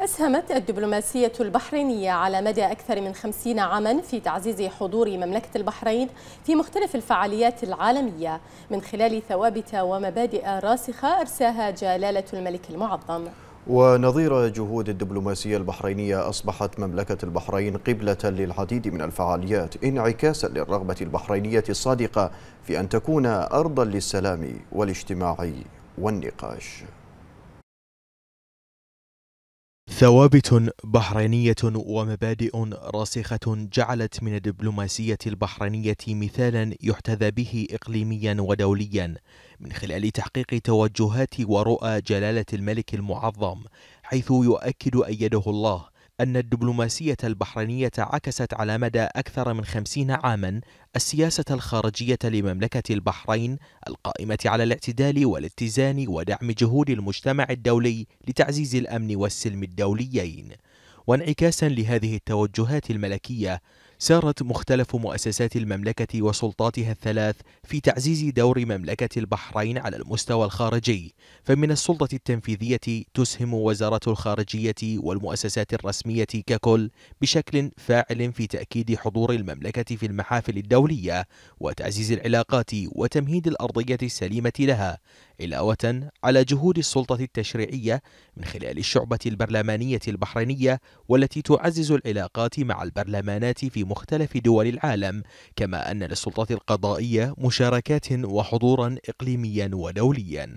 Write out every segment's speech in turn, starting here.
أسهمت الدبلوماسية البحرينية على مدى أكثر من خمسين عاما في تعزيز حضور مملكة البحرين في مختلف الفعاليات العالمية من خلال ثوابت ومبادئ راسخة أرساها جلالة الملك المعظم ونظير جهود الدبلوماسية البحرينية أصبحت مملكة البحرين قبلة للعديد من الفعاليات انعكاسا للرغبة البحرينية الصادقة في أن تكون أرضا للسلام والاجتماعي والنقاش ثوابت بحرينية ومبادئ راسخة جعلت من الدبلوماسية البحرينية مثالا يحتذى به إقليميا ودوليا من خلال تحقيق توجهات ورؤى جلالة الملك المعظم حيث يؤكد أيده الله أن الدبلوماسية البحرينية عكست على مدى أكثر من خمسين عاما السياسة الخارجية لمملكة البحرين القائمة على الاعتدال والاتزان ودعم جهود المجتمع الدولي لتعزيز الأمن والسلم الدوليين وانعكاسا لهذه التوجهات الملكية سارت مختلف مؤسسات المملكة وسلطاتها الثلاث في تعزيز دور مملكة البحرين على المستوى الخارجي، فمن السلطة التنفيذية تسهم وزارة الخارجية والمؤسسات الرسمية ككل بشكل فاعل في تأكيد حضور المملكة في المحافل الدولية وتعزيز العلاقات وتمهيد الأرضية السليمة لها، إلاوة على جهود السلطة التشريعية من خلال الشعبة البرلمانية البحرينية والتي تعزز العلاقات مع البرلمانات في مختلف دول العالم كما أن للسلطة القضائية مشاركات وحضورا إقليميا ودوليا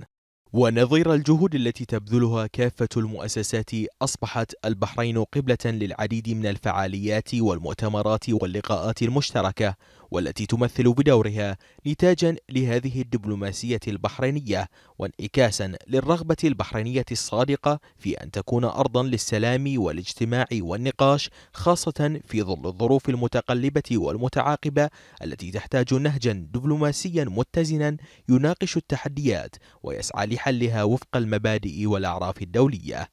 ونظير الجهود التي تبذلها كافة المؤسسات أصبحت البحرين قبلة للعديد من الفعاليات والمؤتمرات واللقاءات المشتركة والتي تمثل بدورها نتاجا لهذه الدبلوماسية البحرينية وانعكاسا للرغبة البحرينية الصادقة في أن تكون أرضا للسلام والاجتماع والنقاش خاصة في ظل الظروف المتقلبة والمتعاقبة التي تحتاج نهجا دبلوماسيا متزنا يناقش التحديات ويسعى لحلها وفق المبادئ والأعراف الدولية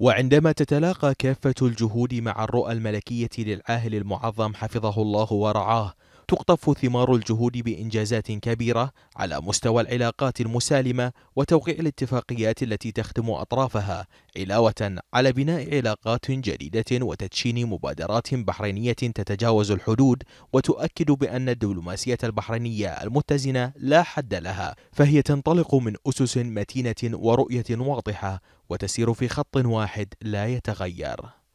وعندما تتلاقى كافة الجهود مع الرؤى الملكية للعاهل المعظم حفظه الله ورعاه تقطف ثمار الجهود بإنجازات كبيرة على مستوى العلاقات المسالمة وتوقيع الاتفاقيات التي تخدم أطرافها علاوة على بناء علاقات جديدة وتدشين مبادرات بحرينية تتجاوز الحدود وتؤكد بأن الدبلوماسية البحرينية المتزنة لا حد لها فهي تنطلق من أسس متينة ورؤية واضحة وتسير في خط واحد لا يتغير